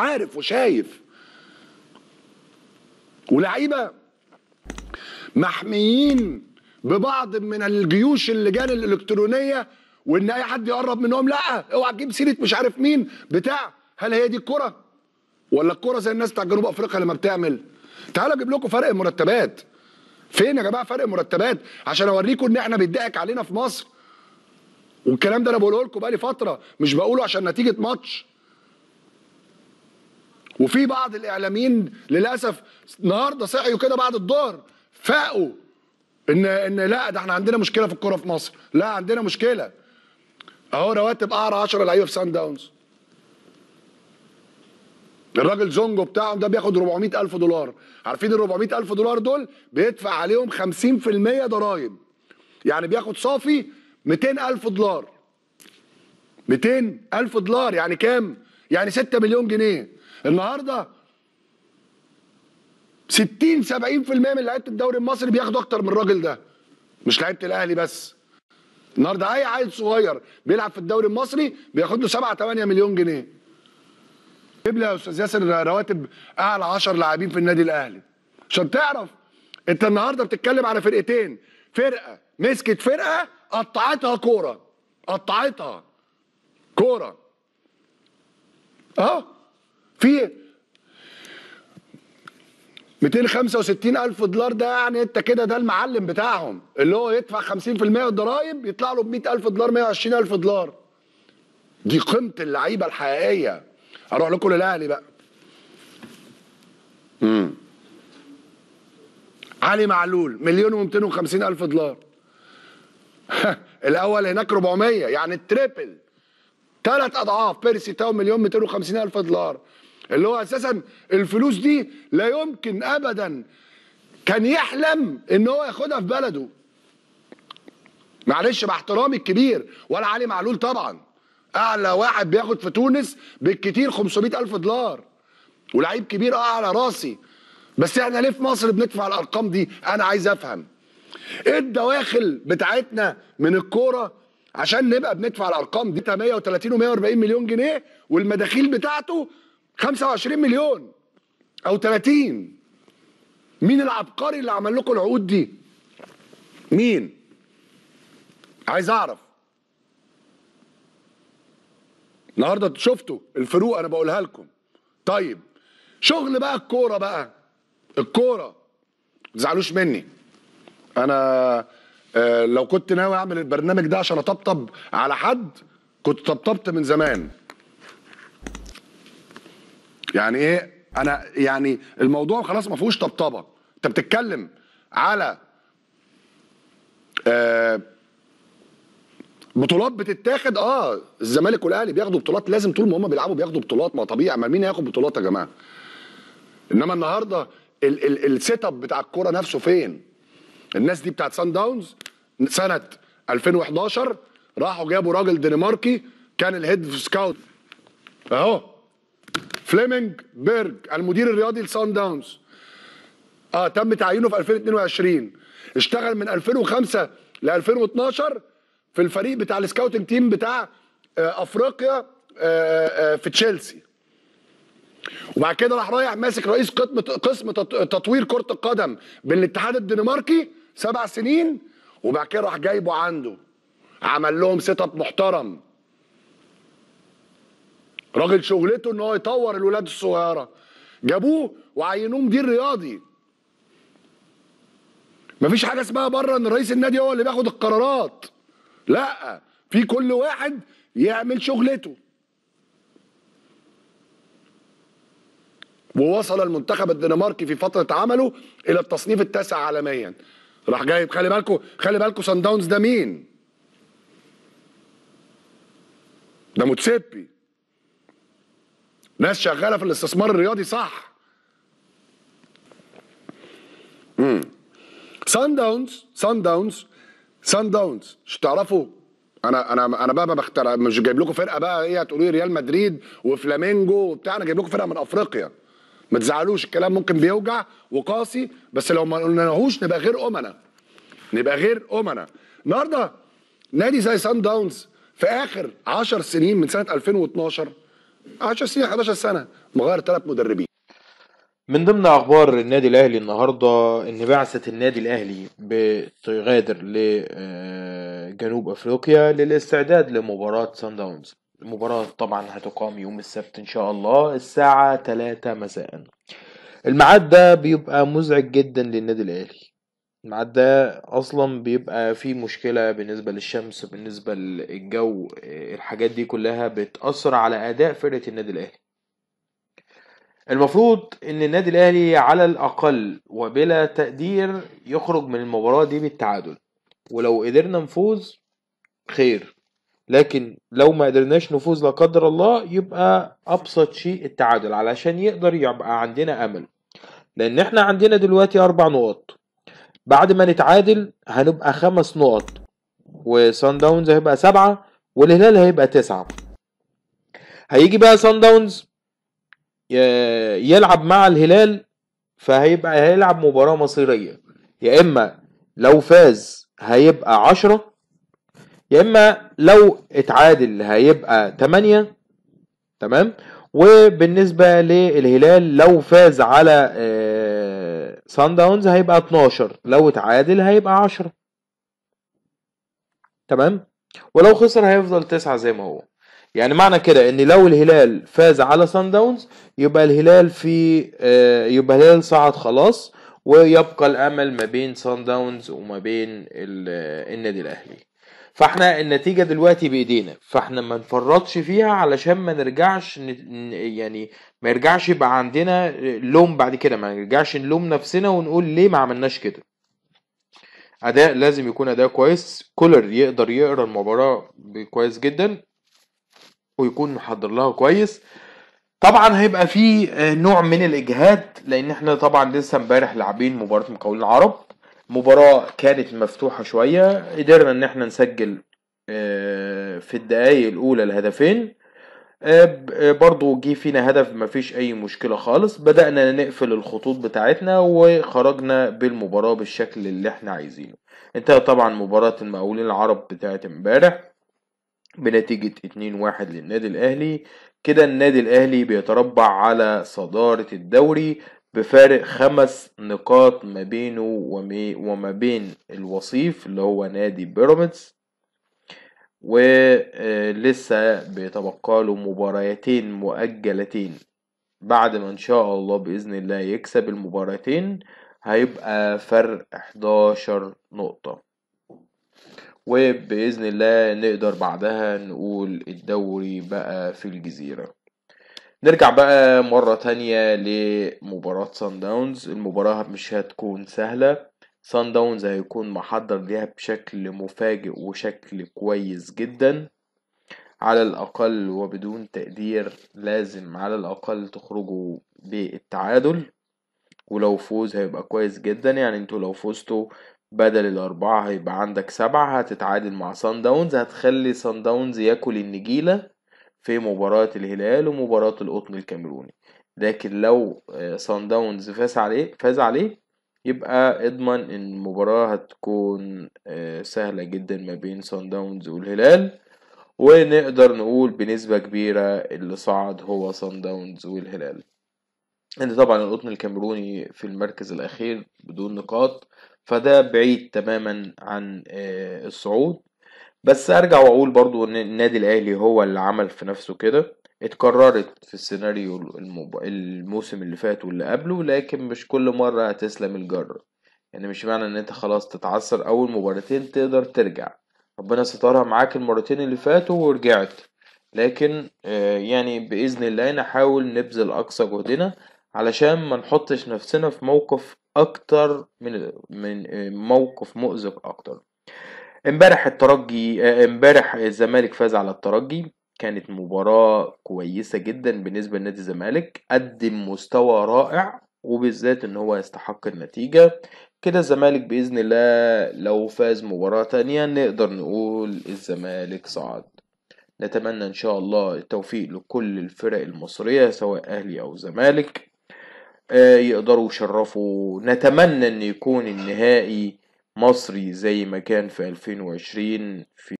عارف وشايف ولعيبه محميين ببعض من الجيوش اللجان الالكترونيه وان اي حد يقرب منهم لا اوعى تجيب سيره مش عارف مين بتاع هل هي دي الكره ولا الكره زي الناس بتاع جنوب افريقيا لما بتعمل تعالوا اجيب لكم فرق المرتبات فين يا جماعه فرق المرتبات؟ عشان اوريكم ان احنا بيتضحك علينا في مصر والكلام ده انا بقوله لكم بقالي فتره مش بقوله عشان نتيجه ماتش وفي بعض الاعلاميين للاسف النهارده صحيوا كده بعد الظهر فاقوا ان ان لا ده احنا عندنا مشكله في الكوره في مصر لا عندنا مشكله اهو رواتب اعلى 10 لعيبه في سان داونز الراجل زونجو بتاعهم ده بياخد 400 ألف دولار عارفين ال 400 ألف دولار دول بيدفع عليهم 50% ضرائب يعني بياخد صافي 200 ألف دولار 200 ألف دولار يعني كام؟ يعني 6 مليون جنيه النهارده 60 70% من لعيبه الدوري المصري بياخدوا اكتر من الراجل ده مش لعيبه الاهلي بس النهارده اي عيل صغير بيلعب في الدوري المصري بياخد له 7 8 مليون جنيه جيب لي يا استاذ ياسر رواتب اعلى 10 لاعبين في النادي الاهلي عشان تعرف انت النهارده بتتكلم على فرقتين فرقه مسكت فرقه قطعتها كوره قطعتها كوره اهو في 265 الف دولار ده يعني انت كده ده المعلم بتاعهم اللي هو يدفع 50% الضرايب يطلع له ب 100 الف دولار 120 الف دولار دي قيمه اللعيبه الحقيقيه اروح لكم للاهلي بقى امم علي معلول مليون و250 الف دولار الاول هناك 400 يعني التريبل ثلاث اضعاف بيرسي تاو مليون و 250 الف دولار اللي هو اساسا الفلوس دي لا يمكن ابدا كان يحلم ان هو ياخدها في بلده معلش مع احترامي الكبير ولا علي معلول طبعا اعلى واحد بياخد في تونس بالكتير 500 الف دولار ولعيب كبير اه على راسي بس احنا ليه في مصر بندفع الارقام دي انا عايز افهم ايه الدواخل بتاعتنا من الكوره عشان نبقى بندفع الارقام دي 130 و140 مليون جنيه والمداخيل بتاعته 25 مليون او 30 مين العبقري اللي عمل لكم العقود دي مين عايز اعرف النهارده شفتوا الفروق انا بقولها لكم طيب شغل بقى الكوره بقى الكوره ما تزعلوش مني انا آه، لو كنت ناوي اعمل البرنامج ده عشان اطبطب على حد كنت طبطبت من زمان يعني ايه انا يعني الموضوع خلاص ما فيهوش طبطبه انت بتتكلم على آه، بطولات بتتاخد اه الزمالك والاهلي بياخدوا بطولات لازم طول ما هم بيلعبوا بياخدوا بطولات ما طبيعي ما مين هياخد بطولات يا جماعه انما النهارده السيت اب بتاع الكوره نفسه فين الناس دي بتاعت سان داونز سنه 2011 راحوا جابوا راجل دنماركي كان الهيد سكاوت اهو فليمنج بيرج المدير الرياضي لسان داونز اه تم تعيينه في 2022 اشتغل من 2005 ل 2012 في الفريق بتاع السكاوتنج تيم بتاع آه افريقيا آه آه, آه، في تشيلسي وبعد كده راح رايح ماسك رئيس قسم قسم تطوير كره القدم بالاتحاد الدنماركي سبع سنين وبعد كده راح جايبه عنده عمل لهم سيت اب محترم راجل شغلته ان هو يطور الولاد الصغيره جابوه وعينوه مدير رياضي مفيش حاجه اسمها بره ان رئيس النادي هو اللي بياخد القرارات لا في كل واحد يعمل شغلته ووصل المنتخب الدنماركي في فتره عمله الى التصنيف التاسع عالميا راح جايب خلي بالكم خلي بالكم سان داونز ده مين ده موتسيبي ناس شغاله في الاستثمار الرياضي صح امم سان داونز سان داونز سان داونز مش تعرفوا انا انا انا بقى بختار مش جايب لكم فرقه بقى ايه هتقولوا لي ريال مدريد وفلامينجو وبتاع انا جايب لكم فرقه من افريقيا ما تزعلوش الكلام ممكن بيوجع وقاسي بس لو ما قلناهوش نبقى غير امنا نبقى غير امنا النهارده نادي زي سان داونز في اخر 10 سنين من سنه 2012 10 سنين 11 سنه مغير ثلاث مدربين من ضمن اخبار النادي الاهلي النهارده ان بعثه النادي الاهلي بتغادر لجنوب آه، افريقيا للاستعداد لمباراه سان داونز المباراه طبعا هتقام يوم السبت ان شاء الله الساعه 3 مساء الميعاد ده بيبقى مزعج جدا للنادي الاهلي مع ده اصلا بيبقى في مشكله بالنسبه للشمس بالنسبه للجو آه، الحاجات دي كلها بتاثر على اداء فرقه النادي الاهلي المفروض ان النادي الاهلي على الاقل وبلا تقدير يخرج من المباراه دي بالتعادل ولو قدرنا نفوز خير لكن لو ما قدرناش نفوز لا قدر الله يبقى ابسط شيء التعادل علشان يقدر يبقى عندنا امل لان احنا عندنا دلوقتي اربع نقاط بعد ما نتعادل هنبقى خمس نقط وسان داونز هيبقى سبعة والهلال هيبقى تسعة هيجي بقى سان داونز يلعب مع الهلال فهيبقى هيلعب مباراة مصيرية يا إما لو فاز هيبقى عشرة يا إما لو اتعادل هيبقى تمانية تمام وبالنسبة للهلال لو فاز على آه، سان داونز هيبقى 12 لو اتعادل هيبقى 10 تمام ولو خسر هيفضل 9 زي ما هو يعني معنى كده ان لو الهلال فاز على سان داونز يبقى الهلال في آه، يبقى الهلال صعد خلاص ويبقى الامل ما بين سان داونز وما بين آه، النادي الاهلي فاحنا النتيجه دلوقتي بايدينا فاحنا ما نفرطش فيها علشان ما نرجعش ن... يعني ما يرجعش يبقى عندنا لوم بعد كده ما نرجعش نلوم نفسنا ونقول ليه ما عملناش كده اداء لازم يكون اداء كويس كولر يقدر يقرا المباراه كويس جدا ويكون محضر لها كويس طبعا هيبقى فيه نوع من الاجهاد لان احنا طبعا لسه امبارح لاعبين مباراه مقاولين العرب مباراة كانت مفتوحة شوية قدرنا ان احنا نسجل آه، في الدقايق الاولى الهدفين آه، آه، برضو جه فينا هدف مفيش اي مشكلة خالص بدأنا نقفل الخطوط بتاعتنا وخرجنا بالمباراة بالشكل اللي احنا عايزينه انتهى طبعا مباراة المقاولين العرب بتاعت امبارح بنتيجة 2-1 للنادي الاهلي كده النادي الاهلي بيتربع على صدارة الدوري بفارق خمس نقاط ما بينه وما بين الوصيف اللي هو نادي بيراميدز ولسه آه، بيتبقى له مباراتين مؤجلتين بعد ما ان شاء الله باذن الله يكسب المباراتين هيبقى فرق 11 نقطه وباذن الله نقدر بعدها نقول الدوري بقى في الجزيره نرجع بقى مرة تانية لمباراة سان داونز المباراة مش هتكون سهلة سان داونز هيكون محضر ليها بشكل مفاجئ وشكل كويس جدا على الأقل وبدون تقدير لازم على الأقل تخرجوا بالتعادل ولو فوز هيبقى كويس جدا يعني انتوا لو فزتوا بدل الأربعة هيبقى عندك سبعة هتتعادل مع سان داونز هتخلي سان داونز ياكل النجيلة في مباراة الهلال ومباراة القطن الكاميروني لكن لو سان آه، داونز فاز عليه فاز عليه يبقى اضمن ان المباراة هتكون آه، سهلة جدا ما بين سان داونز والهلال ونقدر نقول بنسبة كبيرة اللي صعد هو سان داونز والهلال ان طبعا القطن الكاميروني في المركز الاخير بدون نقاط فده بعيد تماما عن آه، الصعود بس ارجع واقول برضو ان النادي الاهلي هو اللي عمل في نفسه كده اتكررت في السيناريو المب... الموسم اللي فات واللي قبله لكن مش كل مرة هتسلم الجرة يعني مش معنى ان انت خلاص تتعثر اول مباراتين تقدر ترجع ربنا سترها معاك المرتين اللي فاتوا ورجعت لكن آه، يعني بإذن الله نحاول نبذل أقصى جهدنا علشان ما نحطش نفسنا في موقف أكتر من من آه، موقف مؤزق أكتر امبارح الترجي آه، امبارح الزمالك فاز على الترجي كانت مباراة كويسة جدا بالنسبة لنادي الزمالك قدم مستوى رائع وبالذات ان هو يستحق النتيجة كده الزمالك بإذن الله لو فاز مباراة تانية نقدر نقول الزمالك صعد نتمنى ان شاء الله التوفيق لكل الفرق المصرية سواء اهلي او زمالك آه، يقدروا يشرفوا نتمنى ان يكون النهائي مصري زي ما كان في 2020 في